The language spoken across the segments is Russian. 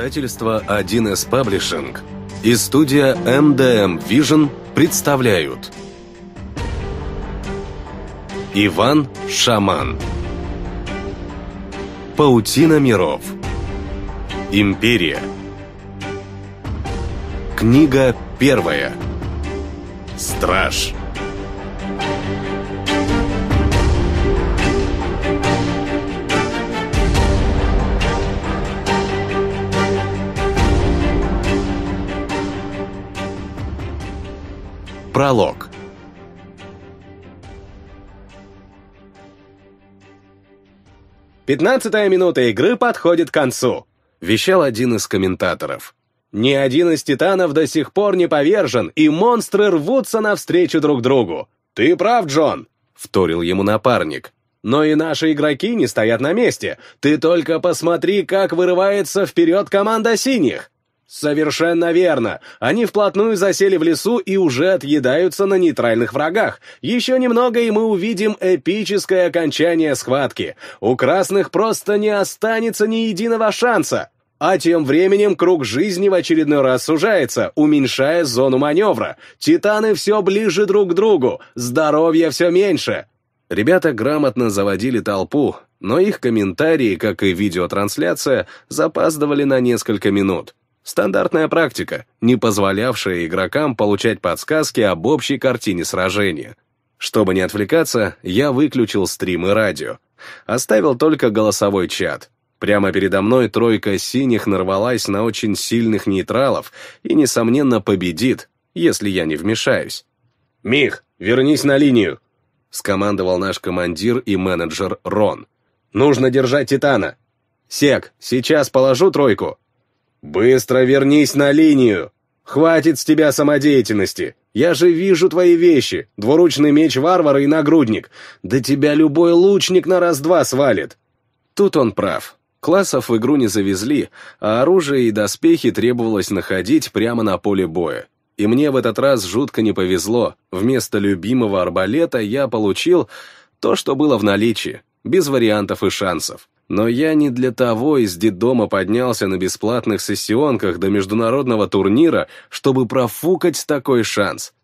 Издательство 1С Паблишинг и студия MDM Vision представляют Иван Шаман Паутина миров Империя Книга первая Страж Пролог. «Пятнадцатая минута игры подходит к концу», — вещал один из комментаторов. «Ни один из титанов до сих пор не повержен, и монстры рвутся навстречу друг другу. Ты прав, Джон!» — вторил ему напарник. «Но и наши игроки не стоят на месте. Ты только посмотри, как вырывается вперед команда синих!» Совершенно верно. Они вплотную засели в лесу и уже отъедаются на нейтральных врагах. Еще немного, и мы увидим эпическое окончание схватки. У красных просто не останется ни единого шанса. А тем временем круг жизни в очередной раз сужается, уменьшая зону маневра. Титаны все ближе друг к другу, здоровья все меньше. Ребята грамотно заводили толпу, но их комментарии, как и видеотрансляция, запаздывали на несколько минут. Стандартная практика, не позволявшая игрокам получать подсказки об общей картине сражения. Чтобы не отвлекаться, я выключил стрим и радио. Оставил только голосовой чат. Прямо передо мной тройка синих нарвалась на очень сильных нейтралов и, несомненно, победит, если я не вмешаюсь. «Мих, вернись на линию!» — скомандовал наш командир и менеджер Рон. «Нужно держать Титана!» «Сек, сейчас положу тройку!» «Быстро вернись на линию! Хватит с тебя самодеятельности! Я же вижу твои вещи, двуручный меч варвара и нагрудник. Да тебя любой лучник на раз-два свалит!» Тут он прав. Классов в игру не завезли, а оружие и доспехи требовалось находить прямо на поле боя. И мне в этот раз жутко не повезло. Вместо любимого арбалета я получил то, что было в наличии, без вариантов и шансов. Но я не для того из детдома поднялся на бесплатных сессионках до международного турнира, чтобы профукать такой шанс.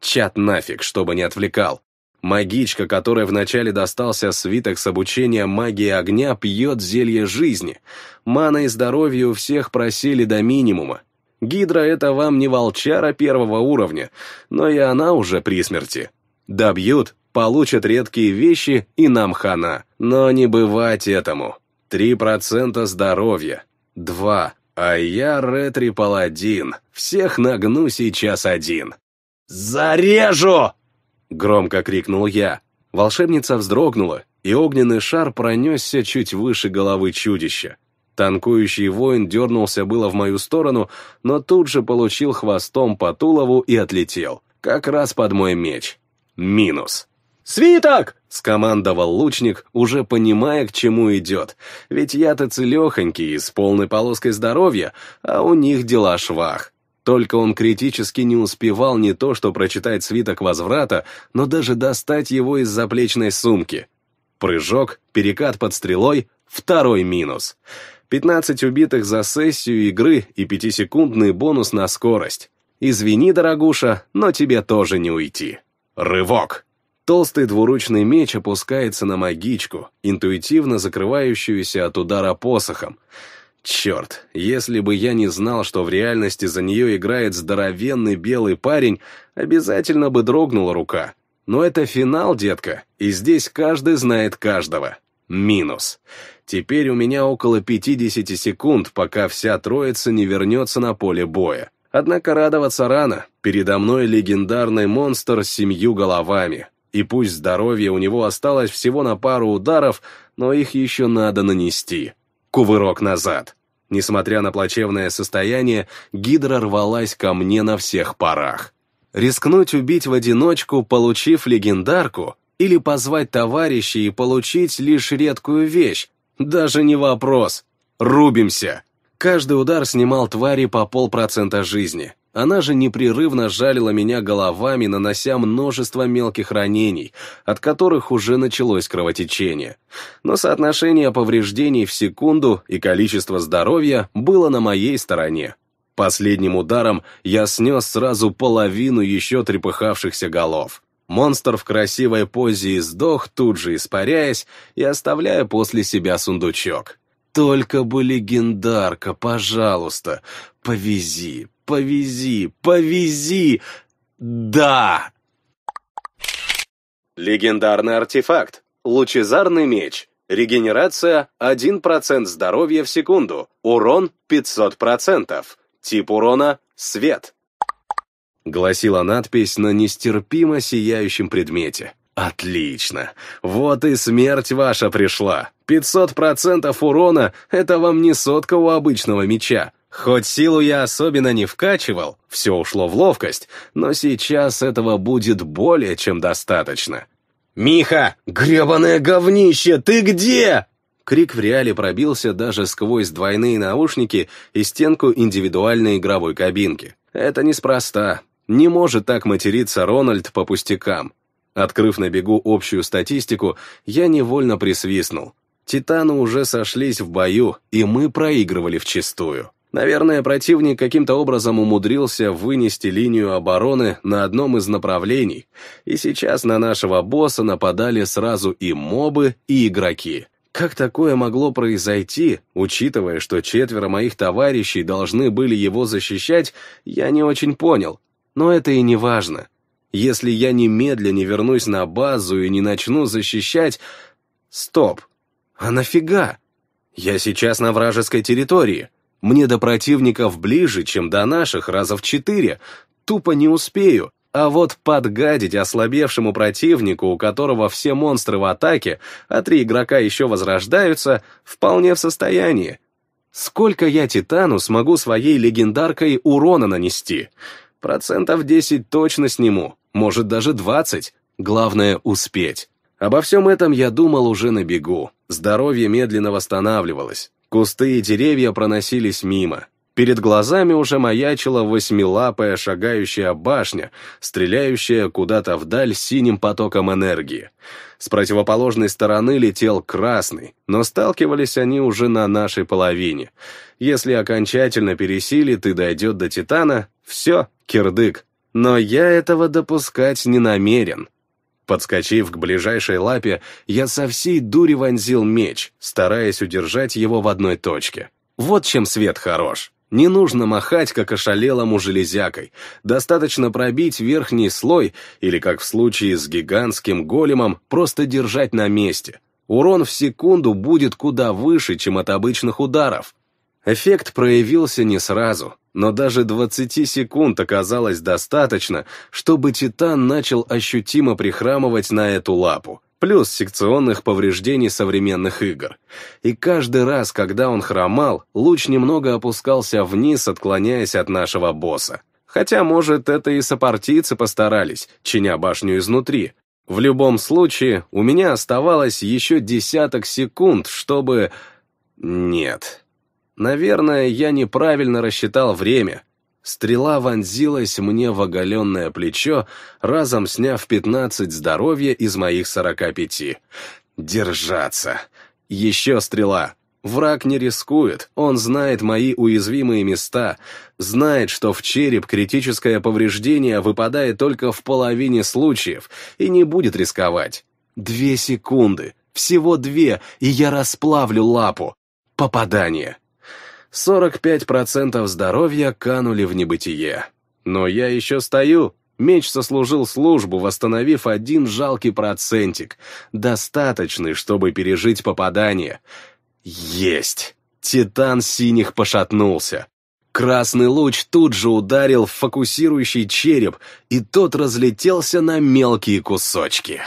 Чат нафиг, чтобы не отвлекал. Магичка, которой вначале достался свиток с обучения магии огня, пьет зелье жизни. Мана и здоровье у всех просили до минимума. Гидра — это вам не волчара первого уровня, но и она уже при смерти. Добьют, получат редкие вещи и нам хана. Но не бывать этому. 3% здоровья. 2. А я ретри-паладин. Всех нагну сейчас один. «Зарежу!» — громко крикнул я. Волшебница вздрогнула, и огненный шар пронесся чуть выше головы чудища. Танкующий воин дернулся было в мою сторону, но тут же получил хвостом по тулову и отлетел, как раз под мой меч минус. «Свиток!» — скомандовал лучник, уже понимая, к чему идет. Ведь я-то целехонький и с полной полоской здоровья, а у них дела швах. Только он критически не успевал не то что прочитать свиток возврата, но даже достать его из заплечной сумки. Прыжок, перекат под стрелой, второй минус. 15 убитых за сессию игры и пятисекундный бонус на скорость. Извини, дорогуша, но тебе тоже не уйти. Рывок! Толстый двуручный меч опускается на магичку, интуитивно закрывающуюся от удара посохом. Черт, если бы я не знал, что в реальности за нее играет здоровенный белый парень, обязательно бы дрогнула рука. Но это финал, детка, и здесь каждый знает каждого. Минус. Теперь у меня около 50 секунд, пока вся троица не вернется на поле боя. Однако радоваться рано, передо мной легендарный монстр с семью головами. И пусть здоровье у него осталось всего на пару ударов, но их еще надо нанести. Кувырок назад. Несмотря на плачевное состояние, гидра рвалась ко мне на всех парах. Рискнуть убить в одиночку, получив легендарку, или позвать товарищей и получить лишь редкую вещь, даже не вопрос. Рубимся! Каждый удар снимал твари по полпроцента жизни. Она же непрерывно жалила меня головами, нанося множество мелких ранений, от которых уже началось кровотечение. Но соотношение повреждений в секунду и количество здоровья было на моей стороне. Последним ударом я снес сразу половину еще трепыхавшихся голов. Монстр в красивой позе сдох тут же испаряясь и оставляя после себя сундучок. Только бы легендарка, пожалуйста, повези, повези, повези! Да!» Легендарный артефакт. Лучезарный меч. Регенерация 1% здоровья в секунду. Урон 500%. Тип урона — свет. Гласила надпись на нестерпимо сияющем предмете. Отлично. Вот и смерть ваша пришла. 500% урона — это вам не сотка у обычного меча. Хоть силу я особенно не вкачивал, все ушло в ловкость, но сейчас этого будет более чем достаточно. «Миха, гребаное говнище, ты где?» Крик в реале пробился даже сквозь двойные наушники и стенку индивидуальной игровой кабинки. Это неспроста. Не может так материться Рональд по пустякам. Открыв на бегу общую статистику, я невольно присвистнул. Титаны уже сошлись в бою, и мы проигрывали вчистую. Наверное, противник каким-то образом умудрился вынести линию обороны на одном из направлений, и сейчас на нашего босса нападали сразу и мобы, и игроки. Как такое могло произойти, учитывая, что четверо моих товарищей должны были его защищать, я не очень понял. Но это и не важно если я немедля не вернусь на базу и не начну защищать... Стоп! А нафига? Я сейчас на вражеской территории. Мне до противников ближе, чем до наших раза в четыре. Тупо не успею. А вот подгадить ослабевшему противнику, у которого все монстры в атаке, а три игрока еще возрождаются, вполне в состоянии. Сколько я Титану смогу своей легендаркой урона нанести? Процентов 10 точно сниму, может даже 20. Главное — успеть. Обо всем этом я думал уже на бегу. Здоровье медленно восстанавливалось. Кусты и деревья проносились мимо. Перед глазами уже маячила восьмилапая шагающая башня, стреляющая куда-то вдаль синим потоком энергии. С противоположной стороны летел красный, но сталкивались они уже на нашей половине. Если окончательно пересилит и дойдет до Титана, все, кирдык. Но я этого допускать не намерен. Подскочив к ближайшей лапе, я со всей дури вонзил меч, стараясь удержать его в одной точке. Вот чем свет хорош. Не нужно махать, как ошалелому железякой. Достаточно пробить верхний слой, или, как в случае с гигантским големом, просто держать на месте. Урон в секунду будет куда выше, чем от обычных ударов. Эффект проявился не сразу, но даже 20 секунд оказалось достаточно, чтобы Титан начал ощутимо прихрамывать на эту лапу, плюс секционных повреждений современных игр. И каждый раз, когда он хромал, луч немного опускался вниз, отклоняясь от нашего босса. Хотя, может, это и сопартийцы постарались, чиня башню изнутри. В любом случае, у меня оставалось еще десяток секунд, чтобы... Нет, Наверное, я неправильно рассчитал время. Стрела вонзилась мне в оголенное плечо, разом сняв 15 здоровья из моих 45. Держаться. Еще стрела. Враг не рискует, он знает мои уязвимые места, знает, что в череп критическое повреждение выпадает только в половине случаев и не будет рисковать. Две секунды, всего две, и я расплавлю лапу. Попадание. 45% здоровья канули в небытие. Но я еще стою. Меч сослужил службу, восстановив один жалкий процентик, достаточный, чтобы пережить попадание. Есть! Титан синих пошатнулся. Красный луч тут же ударил в фокусирующий череп, и тот разлетелся на мелкие кусочки.